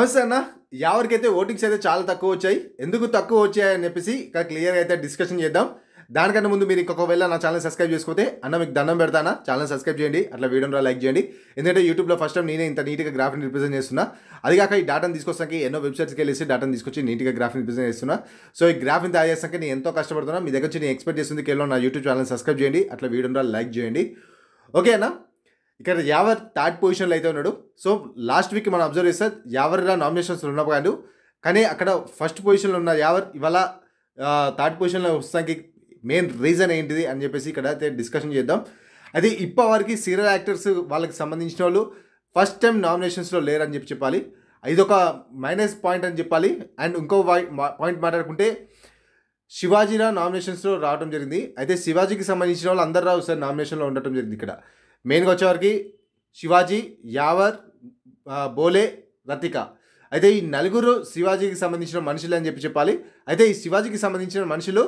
నమస్తే అన్న ఎవరికైతే ఓటింగ్స్ అయితే చాలా తక్కువ వచ్చాయి ఎందుకు తక్కువ వచ్చాయి అని చెప్పేసి ఇక్కడ క్లియర్గా అయితే డిస్కషన్ చేద్దాం దానికన్నా ముందు మీరు ఇంకొకవేళ నా ఛానల్ సబ్స్క్రైబ్ చేసుకుంటే అన్న మీకు దండం పెడతానా ఛానల్ సబ్స్క్రైబ్ చేయండి అట్లా వీడియో లైక్ చేయండి ఎందుకంటే యూట్యూబ్లో ఫస్ట్ టైం నేనే ఇంత నీట్గా గ్రాఫిక్ రిప్రజెంట్ చేస్తున్నా అది కాక ఈ డాటాను తీసుకొస్తానికి ఎన్నో వెబ్సైట్స్కి వెళ్ళేసి డాటాను తీసుకొచ్చి నీట్గా గ్రాఫిక్ రిప్రజెంట్ చేస్తున్నా సో ఈ గ్రాఫిక్ తయారు చేస్తాక నేను ఎంతో కష్టపడుతున్నా మీ దగ్గర నుంచి నేను ఎక్స్పెక్ట్ చేస్తుంది కేవలం నా యూట్యూబ్ ఛానల్ సబ్స్క్రైబ్ చేయండి అట్లా వీడియో లైక్ చేయండి ఓకే అన్న ఇక్కడ యావర్ థర్డ్ పొజిషన్లో అయితే ఉన్నాడు సో లాస్ట్ వీక్ మనం అబ్జర్వ్ చేస్తే ఇలా నామినేషన్స్లో ఉన్నప్పుడు కాదు కానీ అక్కడ ఫస్ట్ పొజిషన్లో ఉన్న యావర్ ఇవాళ థర్డ్ పొజిషన్లో వస్తానికి మెయిన్ రీజన్ ఏంటిది అని చెప్పేసి ఇక్కడ అయితే డిస్కషన్ చేద్దాం అది ఇప్పటి వరకు సీరియల్ యాక్టర్స్ వాళ్ళకి సంబంధించిన వాళ్ళు ఫస్ట్ టైం నామినేషన్స్లో లేరని చెప్పి చెప్పాలి ఇదొక మైనస్ పాయింట్ అని చెప్పాలి అండ్ ఇంకో పాయింట్ మాట్లాడుకుంటే శివాజీరావు నామినేషన్స్లో రావడం జరిగింది అయితే శివాజీకి సంబంధించిన వాళ్ళు అందరు రావు సార్ నామినేషన్లో ఉండటం జరిగింది ఇక్కడ మెయిన్గా వచ్చేవారికి శివాజీ యావర్ బోలే రతిక అయితే ఈ నలుగురు శివాజీకి సంబంధించిన మనుషులు అని చెప్పి చెప్పాలి అయితే ఈ శివాజీకి సంబంధించిన మనుషులు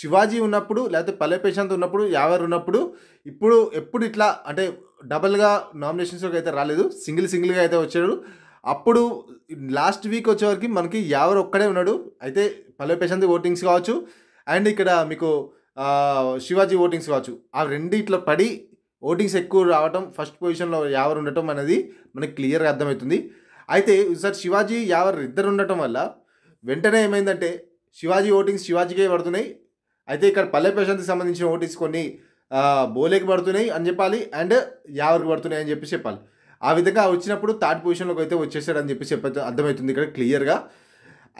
శివాజీ ఉన్నప్పుడు లేకపోతే పల్లె ప్రశాంత్ ఉన్నప్పుడు యావర్ ఉన్నప్పుడు ఇప్పుడు ఎప్పుడు ఇట్లా అంటే డబల్గా నామినేషన్స్లోకి అయితే రాలేదు సింగిల్ సింగిల్గా అయితే వచ్చాడు అప్పుడు లాస్ట్ వీక్ వచ్చేవరకు మనకి యావర్ ఒక్కడే ఉన్నాడు అయితే పల్లె ప్రశాంత్ ఓటింగ్స్ కావచ్చు అండ్ ఇక్కడ మీకు శివాజీ ఓటింగ్స్ కావచ్చు ఆ రెండు ఇట్లా పడి ఓటింగ్స్ ఎక్కువ రావటం ఫస్ట్ పొజిషన్లో యావర్ ఉండటం అనేది మనకి క్లియర్గా అర్థమవుతుంది అయితే సార్ శివాజీ యావర్ ఇద్దరు ఉండటం వల్ల వెంటనే ఏమైందంటే శివాజీ ఓటింగ్స్ శివాజీకే పడుతున్నాయి అయితే ఇక్కడ పల్లె ప్రశాంత్కి సంబంధించిన ఓటింగ్స్ కొన్ని బోలేకి పడుతున్నాయి అని చెప్పాలి అండ్ యావర్కి పడుతున్నాయి అని చెప్పి చెప్పాలి ఆ విధంగా వచ్చినప్పుడు థర్డ్ పొజిషన్లోకి అయితే వచ్చేసాడని చెప్పి చెప్ప అర్థమవుతుంది ఇక్కడ క్లియర్గా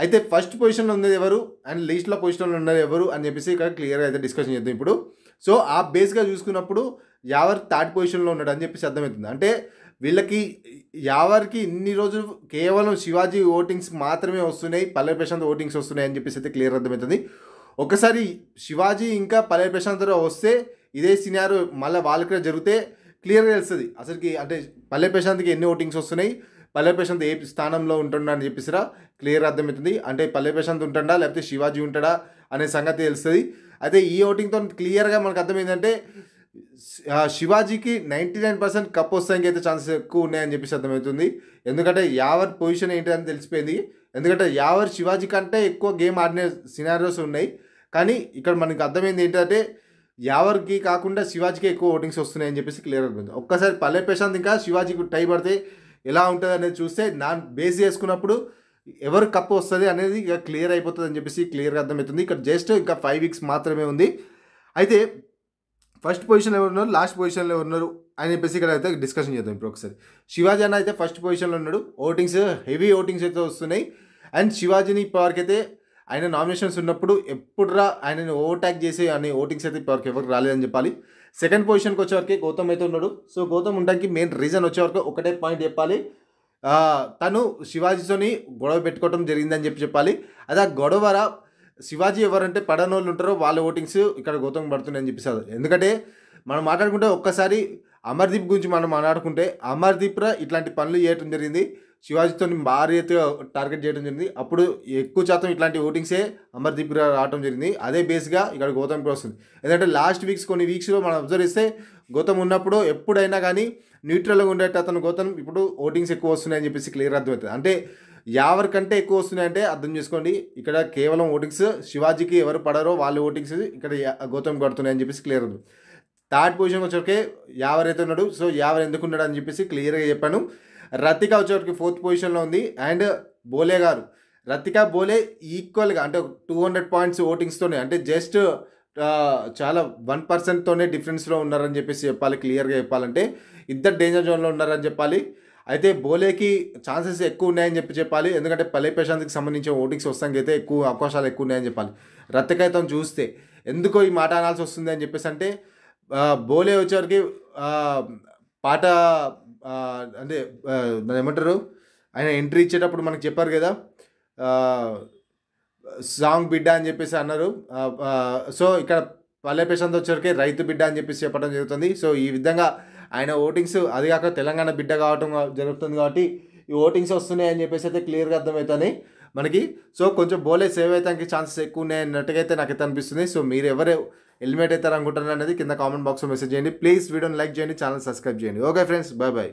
అయితే ఫస్ట్ పొజిషన్లో ఉన్నది ఎవరు అండ్ లీస్ట్లో పొజిషన్లో ఉన్నది ఎవరు అని చెప్పేసి ఇక్కడ క్లియర్గా అయితే డిస్కషన్ చేద్దాం ఇప్పుడు సో ఆ బేస్గా చూసుకున్నప్పుడు యావర్ థర్డ్ పొజిషన్లో ఉన్నాడు అని చెప్పేసి అర్థమవుతుంది అంటే వీళ్ళకి ఎవరికి ఇన్ని రోజులు కేవలం శివాజీ ఓటింగ్స్ మాత్రమే వస్తున్నాయి పల్లె ప్రశాంత్ ఓటింగ్స్ వస్తున్నాయి అని చెప్పేసి అయితే క్లియర్ అర్థమవుతుంది ఒకసారి శివాజీ ఇంకా పల్లె ప్రశాంత్ వస్తే ఇదే సినారో మళ్ళీ వాళ్ళకి జరిగితే క్లియర్గా తెలుస్తుంది అసలుకి అంటే పల్లె ప్రశాంత్కి ఎన్ని ఓటింగ్స్ వస్తున్నాయి పల్లె ప్రశాంత్ ఏ స్థానంలో ఉంటుండా అని చెప్పేసిరా క్లియర్ అర్థమవుతుంది అంటే పల్లె ప్రశాంత్ ఉంటుండా లేకపోతే శివాజీ ఉంటాడా అనే సంగతి తెలుస్తుంది అయితే ఈ ఓటింగ్తో క్లియర్గా మనకు అర్థమైందంటే శివాజీకి నైంటీ నైన్ పర్సెంట్ కప్ వస్తానికి అయితే ఛాన్సెస్ ఎక్కువ ఉన్నాయని చెప్పేసి అర్థమవుతుంది ఎందుకంటే యావర్ పొజిషన్ ఏంటిదని తెలిసిపోయింది ఎందుకంటే యావర్ శివాజీ కంటే ఎక్కువ గేమ్ ఆడిన సినారియోస్ ఉన్నాయి కానీ ఇక్కడ మనకు అర్థమైంది ఏంటంటే యావర్కి కాకుండా శివాజీకి ఎక్కువ ఓటింగ్స్ వస్తున్నాయని చెప్పేసి క్లియర్ అర్థమైంది ఒక్కసారి పల్లె ప్రశాంత్ ఇంకా శివాజీకి టై పడితే ఎలా ఉంటుంది అనేది చూస్తే నా బేస్ చేసుకున్నప్పుడు ఎవరు కప్ వస్తుంది అనేది ఇక క్లియర్ అయిపోతుంది అని చెప్పేసి క్లియర్గా అర్థమవుతుంది ఇక్కడ జస్ట్ ఇంకా ఫైవ్ వీక్స్ మాత్రమే ఉంది అయితే ఫస్ట్ పొజిషన్లో ఎవరు ఉన్నారు లాస్ట్ పొజిషన్లో ఉన్నారు అని చెప్పేసి ఇక్కడ అయితే డిస్కషన్ చేద్దాం ఇప్పుడు ఒకసారి శివాజీ అన్న అయితే ఫస్ట్ పొజిషన్లో ఉన్నాడు ఓటింగ్స్ హెవీ ఓటింగ్స్ అయితే వస్తున్నాయి అండ్ శివాజీని ఇప్పటివరకు అయితే ఆయన నామినేషన్స్ ఉన్నప్పుడు ఎప్పుడురా ఆయనని ఓవర్టాక్ చేసి అనే ఓటింగ్స్ అయితే ఇప్పటివరకు ఎవరికి రాలేదని చెప్పాలి సెకండ్ పొజిషన్కి వచ్చేవరకు గౌతమ్ అయితే ఉన్నాడు సో గౌతమ్ ఉండడానికి మెయిన్ రీజన్ వచ్చేవరకు ఒకటే పాయింట్ చెప్పాలి తను శివాజీతోని గొడవ పెట్టుకోవడం జరిగిందని చెప్పి చెప్పాలి అది ఆ గొడవ శివాజీ ఎవరంటే వాళ్ళు ఉంటారో వాళ్ళ ఓటింగ్స్ ఇక్కడ గౌతమ్ పడుతున్నాయని చెప్పేసారు ఎందుకంటే మనం మాట్లాడుకుంటే ఒక్కసారి అమర్దీప్ గురించి మనం మాట్లాడుకుంటే అమర్దీప్ ఇట్లాంటి పనులు చేయటం జరిగింది శివాజీతో భారీ టార్గెట్ చేయడం జరిగింది అప్పుడు ఎక్కువ శాతం ఇట్లాంటి ఓటింగ్సే అమర్దీప్ రావడం జరిగింది అదే బేస్గా ఇక్కడ గౌతమ్కి వస్తుంది ఎందుకంటే లాస్ట్ వీక్స్ కొన్ని వీక్స్లో మనం అబ్జర్వ్ చేస్తే గౌతమ్ ఉన్నప్పుడు ఎప్పుడైనా కానీ న్యూట్రల్గా ఉండేట అతను గౌతమ్ ఇప్పుడు ఓటింగ్స్ ఎక్కువ వస్తున్నాయని చెప్పేసి క్లియర్ అర్థమవుతుంది అంటే ఎవరి కంటే ఎక్కువ వస్తున్నాయంటే అర్థం చేసుకోండి ఇక్కడ కేవలం ఓటింగ్స్ శివాజీకి ఎవరు పడరో వాళ్ళ ఓటింగ్స్ ఇక్కడ గౌతమ్ పడుతున్నాయని చెప్పేసి క్లియర్ అవుతుంది థర్డ్ పొజిషన్ వచ్చే యావర్ అయితే ఉన్నాడు సో యావర్ ఎందుకు అని చెప్పేసి క్లియర్గా చెప్పాను రతిక వచ్చేవరికి ఫోర్త్ పొజిషన్లో ఉంది అండ్ బోలే గారు రతిక బోలే ఈక్వల్గా అంటే టూ హండ్రెడ్ పాయింట్స్ ఓటింగ్స్తోనే అంటే జస్ట్ చాలా వన్ పర్సెంట్తోనే డిఫరెన్స్లో ఉన్నారని చెప్పేసి చెప్పాలి క్లియర్గా చెప్పాలంటే ఇద్దరు డేంజర్ జోన్లో ఉన్నారని చెప్పాలి అయితే బోలేకి ఛాన్సెస్ ఎక్కువ ఉన్నాయని చెప్పి చెప్పాలి ఎందుకంటే పల్లె ప్రశాంత్కి సంబంధించిన ఓటింగ్స్ వస్తానికి అయితే ఎక్కువ అవకాశాలు ఎక్కువ ఉన్నాయని చెప్పాలి రత్తకైతం చూస్తే ఎందుకో ఈ మాట అనాల్సి వస్తుంది అని చెప్పేసి అంటే బోలే వచ్చేవరికి పాట అంటే దాని ఏమంటారు ఆయన ఎంట్రీ ఇచ్చేటప్పుడు మనకు చెప్పారు కదా సాంగ్ బిడ్డ అని చెప్పేసి అన్నారు సో ఇక్కడ పల్లె ప్రశాంత్ వచ్చరికి రైతు బిడ్డ అని చెప్పేసి చెప్పడం జరుగుతుంది సో ఈ విధంగా ఆయన ఓటింగ్స్ అది కాక తెలంగాణ బిడ్డ కావటం జరుగుతుంది కాబట్టి ఈ ఓటింగ్స్ వస్తున్నాయి అని చెప్పేసి అయితే క్లియర్గా అర్థమవుతుంది మనకి సో కొంచెం బోలే సేవ్ అవుతానికి ఛాన్సెస్ ఎక్కువ ఉన్నాయి అన్నట్టుగా అయితే నాకైతే అనిపిస్తుంది సో మీరు ఎవరే హెల్మెట్ అవుతారు అనేది కింద కామెంట్ బాక్స్లో మెసేజ్ చేయండి ప్లీజ్ వీడియోని లైక్ చేయండి ఛానల్ సబ్స్క్రైబ్ చేయండి ఓకే ఫ్రెండ్స్ బాయ్ బాయ్